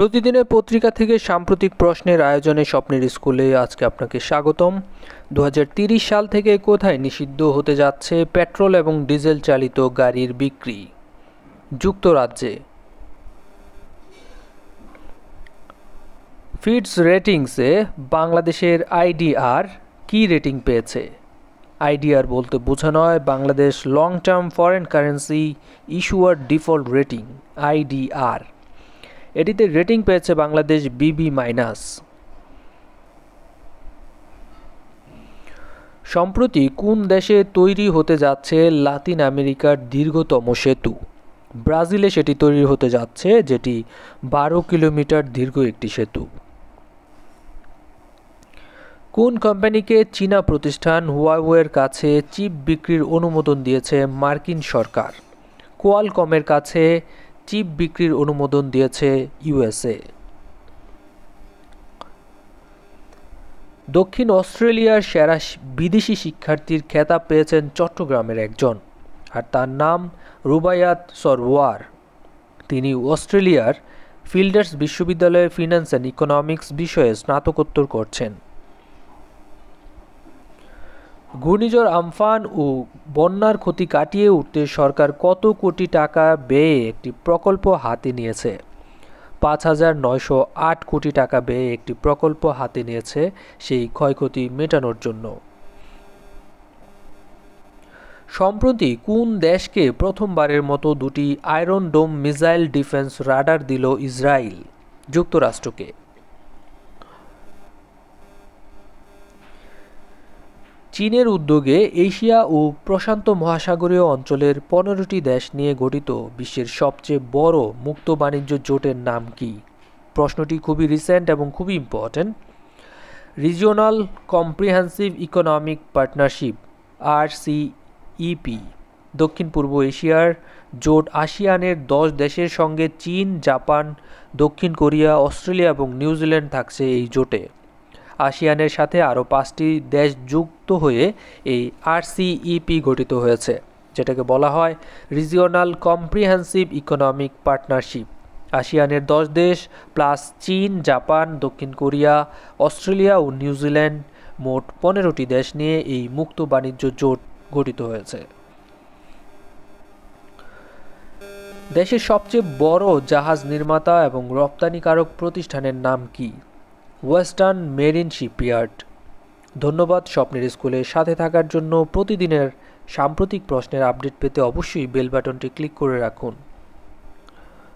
প্রতিদিনের পত্রিকা থেকে সাম্প্রতিক প্রশ্নের আয়োজনে স্বপ্নের স্কুলে আজকে আপনাকে স্বাগতম দু সাল থেকে কোথায় নিষিদ্ধ হতে যাচ্ছে পেট্রোল এবং ডিজেল চালিত গাড়ির বিক্রি যুক্তরাজ্যে ফিডস রেটিংসে বাংলাদেশের আইডিআর কি রেটিং পেয়েছে আইডিআর বলতে বোঝানো হয় Bangladesh long term foreign currency issuer default rating IDR এটিতে রেটিং পেয়েছে বাংলাদেশ বিবি মাইনাস সম্প্রতি কোন দেশে তৈরি হতে যাচ্ছে লাতিন আমেরিকার দীর্ঘতম সেতু ব্রাজিলে সেটি তৈরি হতে যাচ্ছে যেটি বারো কিলোমিটার দীর্ঘ একটি সেতু কোন কোম্পানিকে চীনা প্রতিষ্ঠান হুয়াওয়ের কাছে চিপ বিক্রির অনুমোদন দিয়েছে মার্কিন সরকার কোয়ালকমের কাছে চিপ বিক্রির অনুমোদন দিয়েছে ইউএসএ দক্ষিণ অস্ট্রেলিয়ার সেরা বিদেশি শিক্ষার্থীর খেতাব পেয়েছেন চট্টগ্রামের একজন আর তার নাম রুবায়াত সরওয়ার তিনি অস্ট্রেলিয়ার ফিল্ডার্স বিশ্ববিদ্যালয়ে ফিন্যান্স অ্যান্ড ইকোনমিক্স বিষয়ে স্নাতকোত্তর করছেন ঘূর্ণিঝড় আমফান ও বন্যার ক্ষতি কাটিয়ে উঠতে সরকার কত কোটি টাকা ব্যয়ে একটি প্রকল্প হাতে নিয়েছে পাঁচ হাজার নয়শো আট কোটি টাকা ব্যয়ে একটি প্রকল্প হাতে নিয়েছে সেই ক্ষয়ক্ষতি মেটানোর জন্য সম্প্রতি কোন দেশকে প্রথমবারের মতো দুটি iron dome missile defence radar দিল ইসরায়েল যুক্তরাষ্ট্রকে চীনের উদ্যোগে এশিয়া ও প্রশান্ত মহাসাগরীয় অঞ্চলের পনেরোটি দেশ নিয়ে গঠিত বিশ্বের সবচেয়ে বড় মুক্ত বাণিজ্য জোটের নাম কি প্রশ্নটি খুবই রিসেন্ট এবং খুবই important regional comprehensive economic partnership R EP দক্ষিণ পূর্ব এশিয়ার জোট আসিয়ানের দশ দেশের সঙ্গে চীন জাপান দক্ষিণ কোরিয়া অস্ট্রেলিয়া এবং নিউজিল্যান্ড থাকছে এই জোটে আসিয়ানের সাথে আরও পাঁচটি দেশ যুক্ত হয়ে এই আরসিইপি গঠিত হয়েছে যেটাকে বলা হয় রিজিওনাল কম্প্রিহেন্সিভ ইকোনমিক পার্টনারশিপ আসিয়ানের দশ দেশ প্লাস চীন জাপান দক্ষিণ কোরিয়া অস্ট্রেলিয়া ও নিউজিল্যান্ড মোট পনেরোটি দেশ নিয়ে এই মুক্ত বাণিজ্য জোট গঠিত হয়েছে দেশের সবচেয়ে বড় জাহাজ নির্মাতা এবং রপ্তানিকারক প্রতিষ্ঠানের নাম কী ওয়েস্টার্ন মেরিন শিপইয়ার্ড ধন্যবাদ স্বপ্নের স্কুলে সাথে থাকার জন্য প্রতিদিনের সাম্প্রতিক প্রশ্নের আপডেট পেতে অবশ্যই বেল বাটনটি ক্লিক করে রাখুন